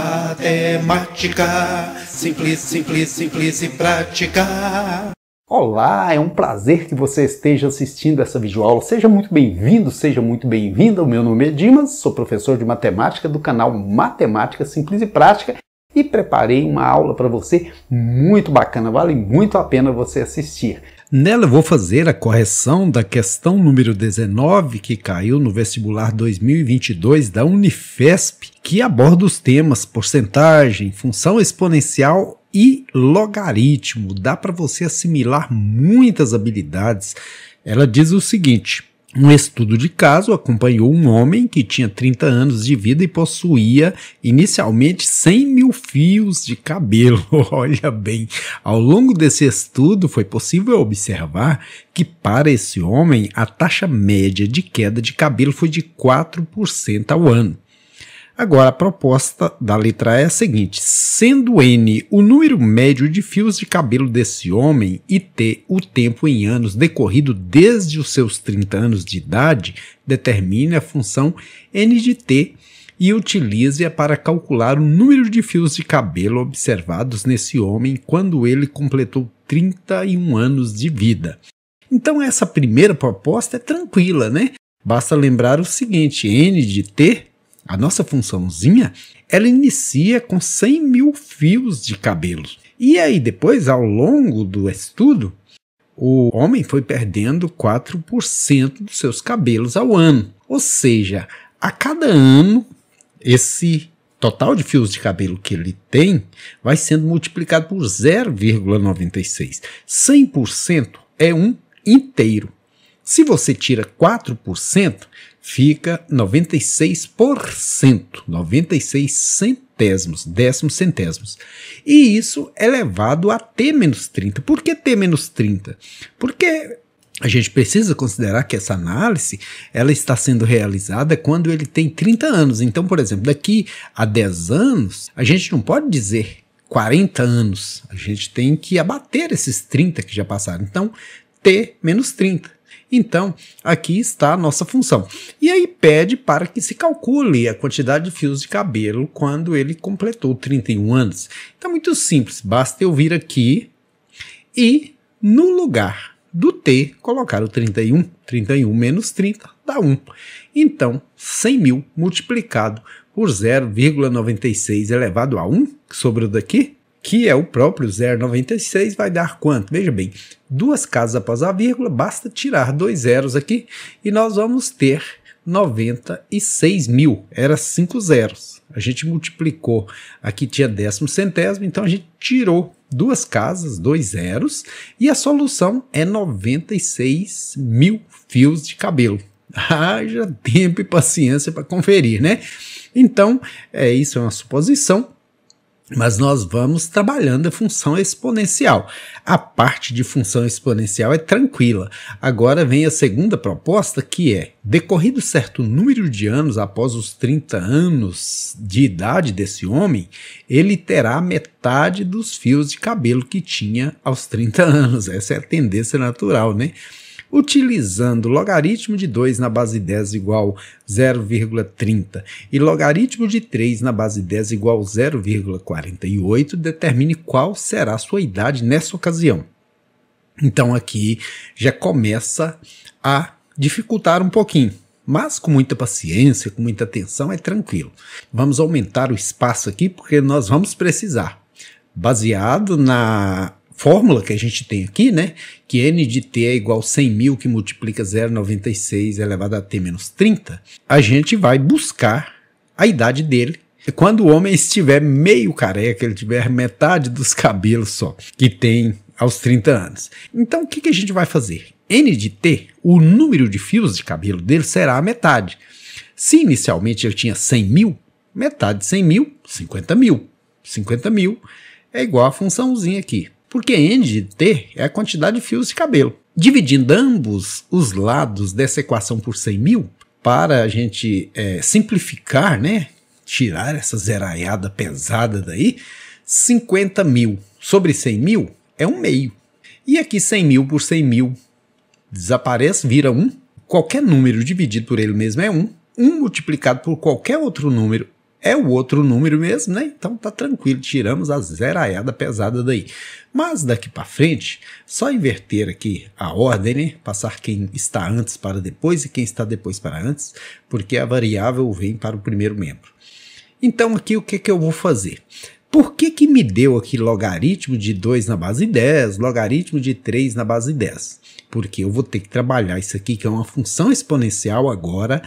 matemática, simples, simples, simples e prática. Olá, é um prazer que você esteja assistindo essa videoaula. Seja muito bem-vindo, seja muito bem-vinda. O meu nome é Dimas, sou professor de matemática do canal Matemática Simples e Prática e preparei uma aula para você muito bacana, vale muito a pena você assistir. Nela vou fazer a correção da questão número 19 que caiu no vestibular 2022 da Unifesp, que aborda os temas porcentagem, função exponencial e logaritmo. Dá para você assimilar muitas habilidades. Ela diz o seguinte: um estudo de caso acompanhou um homem que tinha 30 anos de vida e possuía inicialmente 100 mil fios de cabelo. Olha bem, ao longo desse estudo foi possível observar que para esse homem a taxa média de queda de cabelo foi de 4% ao ano. Agora, a proposta da letra E é a seguinte: sendo N o número médio de fios de cabelo desse homem e T o tempo em anos decorrido desde os seus 30 anos de idade, determine a função N de T e utilize-a para calcular o número de fios de cabelo observados nesse homem quando ele completou 31 anos de vida. Então, essa primeira proposta é tranquila, né? Basta lembrar o seguinte: N de T a nossa funçãozinha, ela inicia com 100 mil fios de cabelo. E aí depois, ao longo do estudo, o homem foi perdendo 4% dos seus cabelos ao ano. Ou seja, a cada ano, esse total de fios de cabelo que ele tem vai sendo multiplicado por 0,96. 100% é um inteiro. Se você tira 4%, fica 96%, 96 centésimos, décimos centésimos. E isso elevado é a T 30. Por que T 30? Porque a gente precisa considerar que essa análise ela está sendo realizada quando ele tem 30 anos. Então, por exemplo, daqui a 10 anos, a gente não pode dizer 40 anos. A gente tem que abater esses 30 que já passaram. Então, T menos 30. Então, aqui está a nossa função. E aí pede para que se calcule a quantidade de fios de cabelo quando ele completou 31 anos. Então, muito simples, basta eu vir aqui e no lugar do T colocar o 31. 31 menos 30 dá 1. Então, 100 mil multiplicado por 0,96 elevado a 1, que sobrou daqui, que é o próprio 0,96, vai dar quanto? Veja bem, duas casas após a vírgula, basta tirar dois zeros aqui e nós vamos ter 96 mil. Era cinco zeros. A gente multiplicou, aqui tinha décimo centésimo, então a gente tirou duas casas, dois zeros, e a solução é 96 mil fios de cabelo. Haja tempo e paciência para conferir, né? Então, é isso é uma suposição mas nós vamos trabalhando a função exponencial. A parte de função exponencial é tranquila. Agora vem a segunda proposta, que é: decorrido certo número de anos após os 30 anos de idade desse homem, ele terá metade dos fios de cabelo que tinha aos 30 anos. Essa é a tendência natural, né? utilizando logaritmo de 2 na base 10 igual 0,30 e logaritmo de 3 na base 10 igual 0,48, determine qual será a sua idade nessa ocasião. Então aqui já começa a dificultar um pouquinho, mas com muita paciência, com muita atenção é tranquilo. Vamos aumentar o espaço aqui porque nós vamos precisar. Baseado na fórmula que a gente tem aqui, né? Que n de t é igual a 100 mil que multiplica 0,96 elevado a t menos 30, a gente vai buscar a idade dele quando o homem estiver meio careca, ele tiver metade dos cabelos só que tem aos 30 anos. Então, o que, que a gente vai fazer? N de T, o número de fios de cabelo dele será a metade. Se inicialmente ele tinha 100 mil, metade de 100 mil, 50 mil. 50 mil é igual a funçãozinha aqui porque N de T é a quantidade de fios de cabelo. Dividindo ambos os lados dessa equação por 100 mil, para a gente é, simplificar, né? Tirar essa zeraiada pesada daí, 50 mil sobre 100 mil é um meio. E aqui 100 mil por 100 mil desaparece, vira 1. Qualquer número dividido por ele mesmo é 1. 1 multiplicado por qualquer outro número é o outro número mesmo, né? Então tá tranquilo, tiramos a zeraiada pesada daí. Mas daqui para frente, só inverter aqui a ordem, né? Passar quem está antes para depois e quem está depois para antes, porque a variável vem para o primeiro membro. Então aqui o que, que eu vou fazer? Por que, que me deu aqui logaritmo de 2 na base 10, logaritmo de 3 na base 10? Porque eu vou ter que trabalhar isso aqui, que é uma função exponencial agora,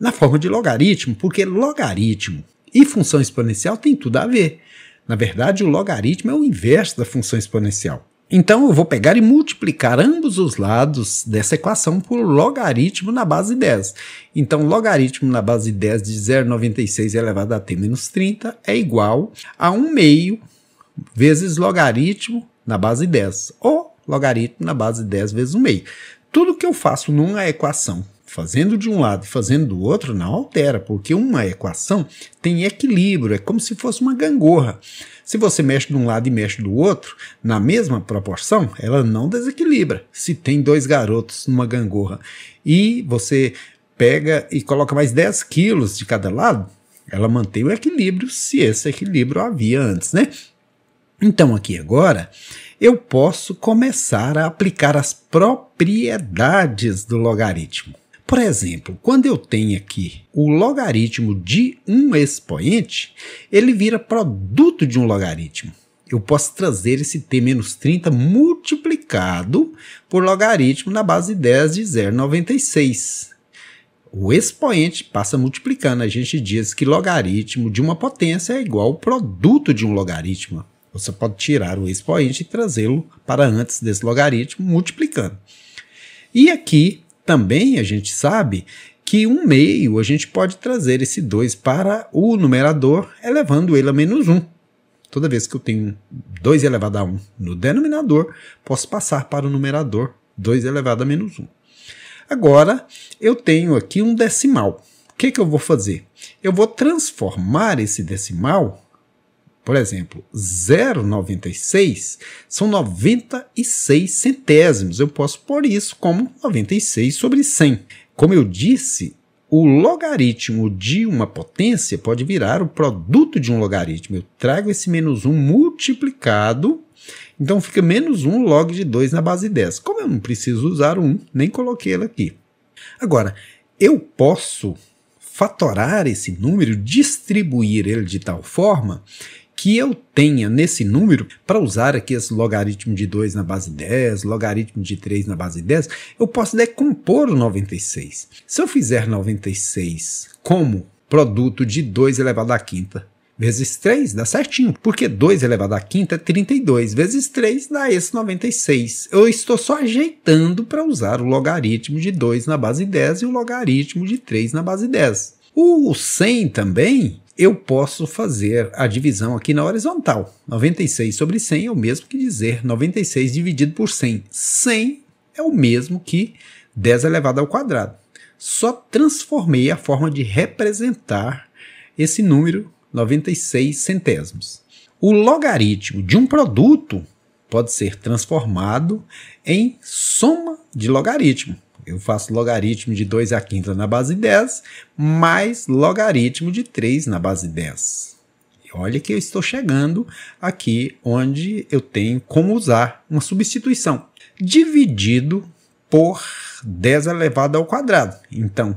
na forma de logaritmo, porque logaritmo e função exponencial tem tudo a ver. Na verdade, o logaritmo é o inverso da função exponencial. Então eu vou pegar e multiplicar ambos os lados dessa equação por logaritmo na base 10. Então logaritmo na base 10 de 0,96 elevado a t menos 30 é igual a 1 meio vezes logaritmo na base 10, ou logaritmo na base 10 vezes 1 meio. Tudo que eu faço numa equação fazendo de um lado e fazendo do outro não altera, porque uma equação tem equilíbrio, é como se fosse uma gangorra. Se você mexe de um lado e mexe do outro, na mesma proporção, ela não desequilibra. Se tem dois garotos numa gangorra e você pega e coloca mais 10 quilos de cada lado, ela mantém o equilíbrio se esse equilíbrio havia antes, né? Então, aqui agora, eu posso começar a aplicar as propriedades do logaritmo. Por exemplo, quando eu tenho aqui o logaritmo de um expoente, ele vira produto de um logaritmo. Eu posso trazer esse t menos 30 multiplicado por logaritmo na base 10 de 0,96. O expoente passa multiplicando. A gente diz que logaritmo de uma potência é igual ao produto de um logaritmo. Você pode tirar o expoente e trazê-lo para antes desse logaritmo multiplicando. E aqui também a gente sabe que um meio a gente pode trazer esse 2 para o numerador, elevando ele a menos 1. Toda vez que eu tenho 2 elevado a 1 no denominador, posso passar para o numerador 2 elevado a menos 1. Agora, eu tenho aqui um decimal. O que, que eu vou fazer? Eu vou transformar esse decimal por exemplo, 0,96 são 96 centésimos. Eu posso pôr isso como 96 sobre 100. Como eu disse, o logaritmo de uma potência pode virar o produto de um logaritmo. Eu trago esse menos 1 multiplicado, então fica menos 1 log de 2 na base 10. Como eu não preciso usar o 1, nem coloquei ele aqui. Agora, eu posso fatorar esse número, distribuir ele de tal forma que eu tenha nesse número, para usar aqui esse logaritmo de 2 na base 10, logaritmo de 3 na base 10, eu posso decompor o 96. Se eu fizer 96 como produto de 2 elevado à quinta vezes 3 dá certinho, porque 2 elevado à quinta é 32, vezes 3 dá esse 96. Eu estou só ajeitando para usar o logaritmo de 2 na base 10 e o logaritmo de 3 na base 10. O 100 também, eu posso fazer a divisão aqui na horizontal. 96 sobre 100 é o mesmo que dizer 96 dividido por 100. 100 é o mesmo que 10 elevado ao quadrado. Só transformei a forma de representar esse número 96 centésimos. O logaritmo de um produto pode ser transformado em soma de logaritmo. Eu faço logaritmo de 2 à quinta na base 10, mais logaritmo de 3 na base 10. E olha que eu estou chegando aqui onde eu tenho como usar uma substituição. Dividido por 10 elevado ao quadrado. Então,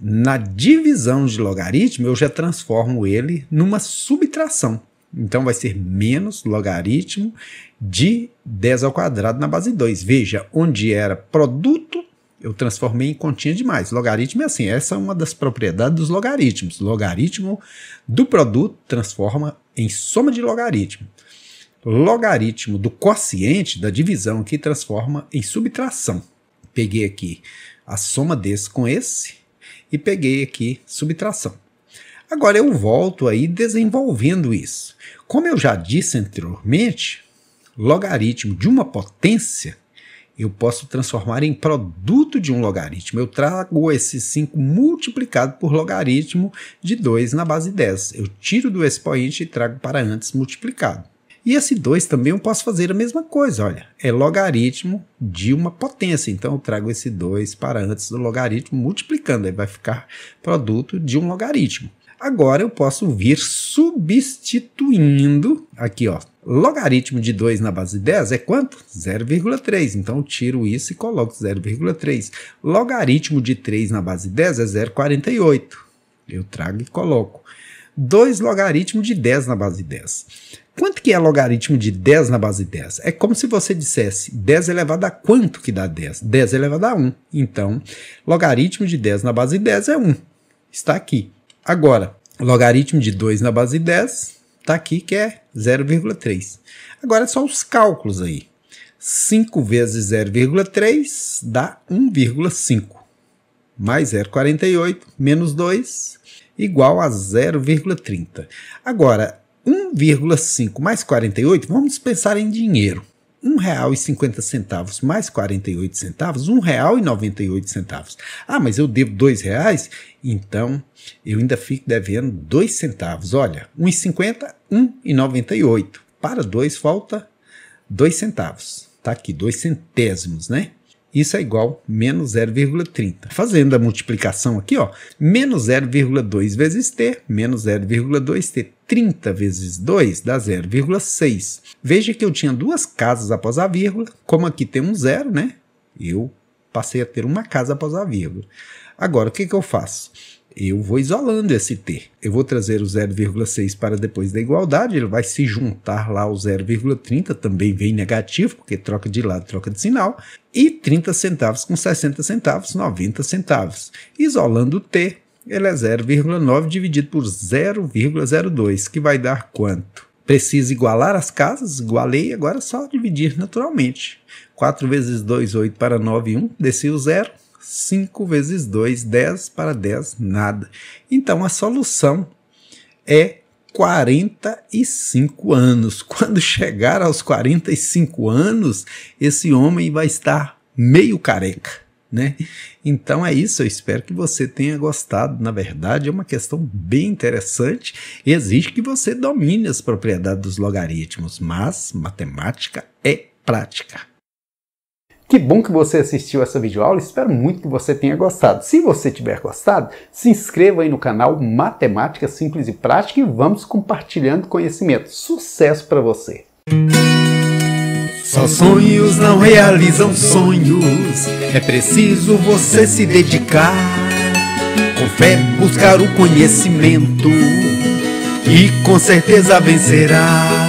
na divisão de logaritmo, eu já transformo ele numa subtração. Então, vai ser menos logaritmo de 10 ao quadrado na base 2. Veja, onde era produto eu transformei em continha demais. Logaritmo é assim, essa é uma das propriedades dos logaritmos. Logaritmo do produto transforma em soma de logaritmo. Logaritmo do quociente da divisão que transforma em subtração. Peguei aqui a soma desse com esse e peguei aqui subtração. Agora eu volto aí desenvolvendo isso. Como eu já disse anteriormente, logaritmo de uma potência eu posso transformar em produto de um logaritmo. Eu trago esse 5 multiplicado por logaritmo de 2 na base 10. Eu tiro do expoente e trago para antes multiplicado. E esse 2 também eu posso fazer a mesma coisa, olha, é logaritmo de uma potência. Então eu trago esse 2 para antes do logaritmo multiplicando, aí vai ficar produto de um logaritmo. Agora eu posso vir substituindo aqui, ó. Logaritmo de 2 na base 10 é quanto? 0,3. Então eu tiro isso e coloco 0,3. Logaritmo de 3 na base 10 é 0,48. Eu trago e coloco. 2 logaritmo de 10 na base 10. Quanto que é logaritmo de 10 na base 10? É como se você dissesse 10 elevado a quanto que dá 10? 10 elevado a 1. Então, logaritmo de 10 na base 10 é 1. Está aqui. Agora, logaritmo de 2 na base 10 está aqui que é 0,3. Agora é só os cálculos aí. 5 vezes 0,3 dá 1,5. Mais 0,48 menos 2 igual a 0,30. Agora, 1,5 mais 48, vamos pensar em dinheiro. R$ 1,50 mais oito centavos, R$ 1,98. Ah, mas eu devo R$ reais, então eu ainda fico devendo dois centavos. Olha, R$ 1,50, R$ 1,98. Para dois falta dois centavos. Tá aqui, dois centésimos, né? Isso é igual menos 0,30. Fazendo a multiplicação aqui, ó, menos 0,2 vezes t, menos 0,2t. 30 vezes 2 dá 0,6. Veja que eu tinha duas casas após a vírgula, como aqui tem um zero, né? Eu passei a ter uma casa após a vírgula. Agora, o que, que eu faço? Eu vou isolando esse t. Eu vou trazer o 0,6 para depois da igualdade, ele vai se juntar lá ao 0,30, também vem negativo, porque troca de lado, troca de sinal, e 30 centavos com 60 centavos, 90 centavos. Isolando o t, ele é 0,9 dividido por 0,02, que vai dar quanto? Precisa igualar as casas? Igualei, agora é só dividir naturalmente. 4 vezes 2, 8 para 9, 1, desci o zero. 5 vezes 2, 10 para 10, nada. Então a solução é 45 anos. Quando chegar aos 45 anos, esse homem vai estar meio careca né? Então é isso, eu espero que você tenha gostado. Na verdade, é uma questão bem interessante. Exige que você domine as propriedades dos logaritmos, mas matemática é prática. Que bom que você assistiu essa videoaula, espero muito que você tenha gostado. Se você tiver gostado, se inscreva aí no canal Matemática Simples e Prática e vamos compartilhando conhecimento. Sucesso para você! Só sonhos não realizam sonhos, é preciso você se dedicar. Com fé, buscar o conhecimento e com certeza vencerá.